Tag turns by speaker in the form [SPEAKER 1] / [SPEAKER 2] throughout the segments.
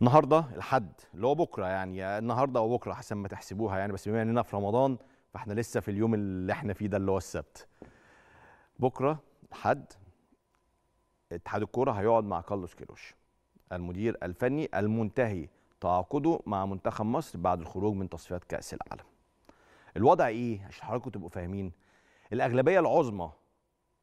[SPEAKER 1] النهارده الحد اللي هو بكره يعني النهارده او بكره حسب ما تحسبوها يعني بس بما اننا في رمضان فاحنا لسه في اليوم اللي احنا فيه ده اللي هو السبت بكره الحد اتحاد الكوره هيقعد مع كارلوس كيروش المدير الفني المنتهي تعاقده مع منتخب مصر بعد الخروج من تصفيات كاس العالم الوضع ايه عشان حضراتكم تبقوا فاهمين الاغلبيه العظمى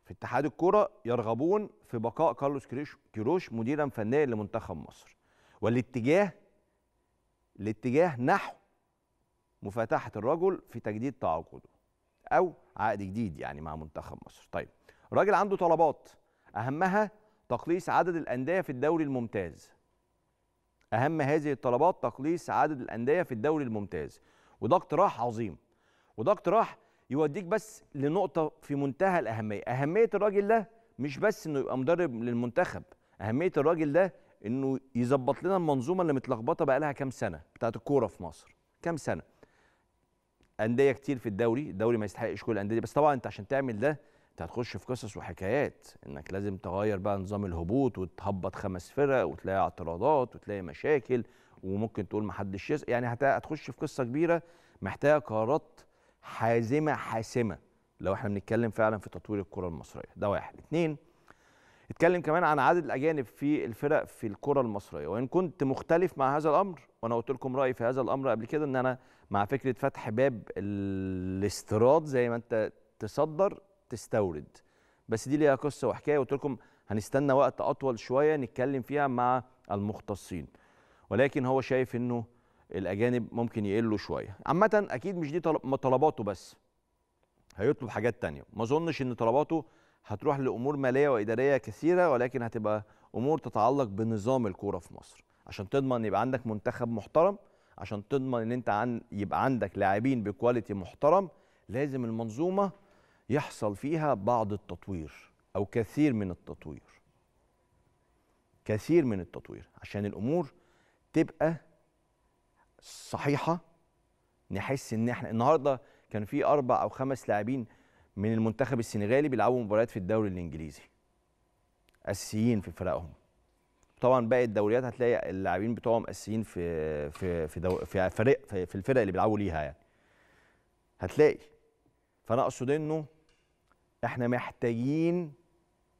[SPEAKER 1] في اتحاد الكوره يرغبون في بقاء كارلوس كيروش مديرا فنيا لمنتخب مصر والاتجاه الاتجاه نحو مفاتحه الرجل في تجديد تعاقده او عقد جديد يعني مع منتخب مصر طيب الراجل عنده طلبات اهمها تقليص عدد الانديه في الدوري الممتاز اهم هذه الطلبات تقليص عدد الانديه في الدوري الممتاز وده اقتراح عظيم وده اقتراح يوديك بس لنقطه في منتهى الاهميه اهميه الراجل ده مش بس انه يبقى مدرب للمنتخب اهميه الراجل ده انه يظبط لنا المنظومه اللي متلخبطه بقى لها كام سنه بتاعت الكوره في مصر كام سنه انديه كتير في الدوري الدوري ما يستحقش كل الانديه بس طبعا انت عشان تعمل ده انت هتخش في قصص وحكايات انك لازم تغير بقى نظام الهبوط وتهبط خمس فرق وتلاقي اعتراضات وتلاقي مشاكل وممكن تقول ما حدش يعني هتخش في قصه كبيره محتاجه قرارات حازمه حاسمه لو احنا بنتكلم فعلا في تطوير الكره المصريه ده واحد اتنين اتكلم كمان عن عدد الاجانب في الفرق في الكره المصريه وان كنت مختلف مع هذا الامر وانا قلت لكم رايي في هذا الامر قبل كده ان انا مع فكره فتح باب الاستيراد زي ما انت تصدر تستورد بس دي ليها قصه وحكايه قلت لكم هنستنى وقت اطول شويه نتكلم فيها مع المختصين ولكن هو شايف انه الاجانب ممكن يقلوا شويه عامه اكيد مش دي طلباته بس هيطلب حاجات تانية ما اظنش ان طلباته هتروح لامور ماليه واداريه كثيره ولكن هتبقى امور تتعلق بنظام الكوره في مصر عشان تضمن يبقى عندك منتخب محترم عشان تضمن ان انت عن يبقى عندك لاعبين بكواليتي محترم لازم المنظومه يحصل فيها بعض التطوير او كثير من التطوير كثير من التطوير عشان الامور تبقى صحيحه نحس ان احنا النهارده كان في اربع او خمس لاعبين من المنتخب السنغالي بيلعبوا مباريات في الدوري الانجليزي اساسيين في فرقهم طبعا باقي الدوريات هتلاقي اللاعبين بتوعهم اساسيين في في في دو في فريق في, في الفرق اللي بيلعبوا ليها يعني هتلاقي فانا اقصد انه احنا محتاجين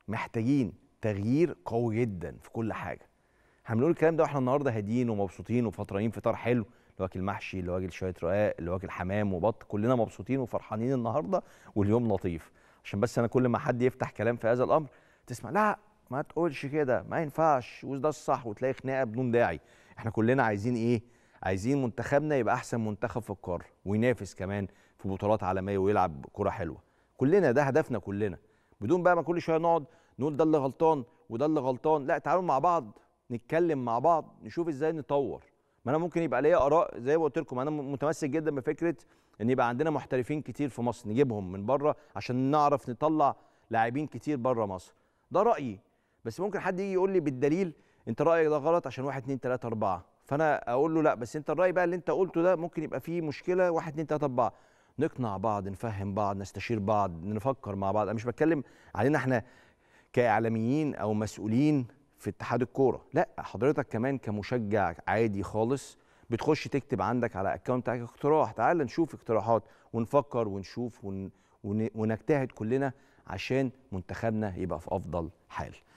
[SPEAKER 1] محتاجين تغيير قوي جدا في كل حاجه احنا بنقول الكلام ده واحنا النهارده هاديين ومبسوطين وفطرانين فطار حلو اللي واكل محشي اللي واكل شويه رقاق اللي واكل حمام وبط كلنا مبسوطين وفرحانين النهارده واليوم لطيف عشان بس انا كل ما حد يفتح كلام في هذا الامر تسمع لا ما تقولش كده ما ينفعش وده الصح وتلاقي خناقه بدون داعي احنا كلنا عايزين ايه عايزين منتخبنا يبقى احسن منتخب في القاره وينافس كمان في بطولات عالميه ويلعب كره حلوه كلنا ده هدفنا كلنا بدون بقى ما كل شويه نقعد نقول ده اللي غلطان وده اللي غلطان لا تعالوا مع بعض نتكلم مع بعض نشوف ازاي نطور ما انا ممكن يبقى ليا اراء زي ما قلت لكم انا متمسك جدا بفكره ان يبقى عندنا محترفين كتير في مصر نجيبهم من بره عشان نعرف نطلع لاعبين كتير بره مصر ده رايي بس ممكن حد يجي يقول لي بالدليل انت رايك ده غلط عشان 1 2 3 4 فانا اقول له لا بس انت الراي بقى اللي انت قلته ده ممكن يبقى فيه مشكله 1 2 3 4 نقنع بعض نفهم بعض نستشير بعض نفكر مع بعض انا مش بتكلم علينا احنا كاعلاميين او مسؤولين في اتحاد الكوره لا حضرتك كمان كمشجع عادي خالص بتخش تكتب عندك على اكونت بتاعك اقتراح تعال نشوف اقتراحات ونفكر ونشوف ون... ون... ونجتهد كلنا عشان منتخبنا يبقى في افضل حال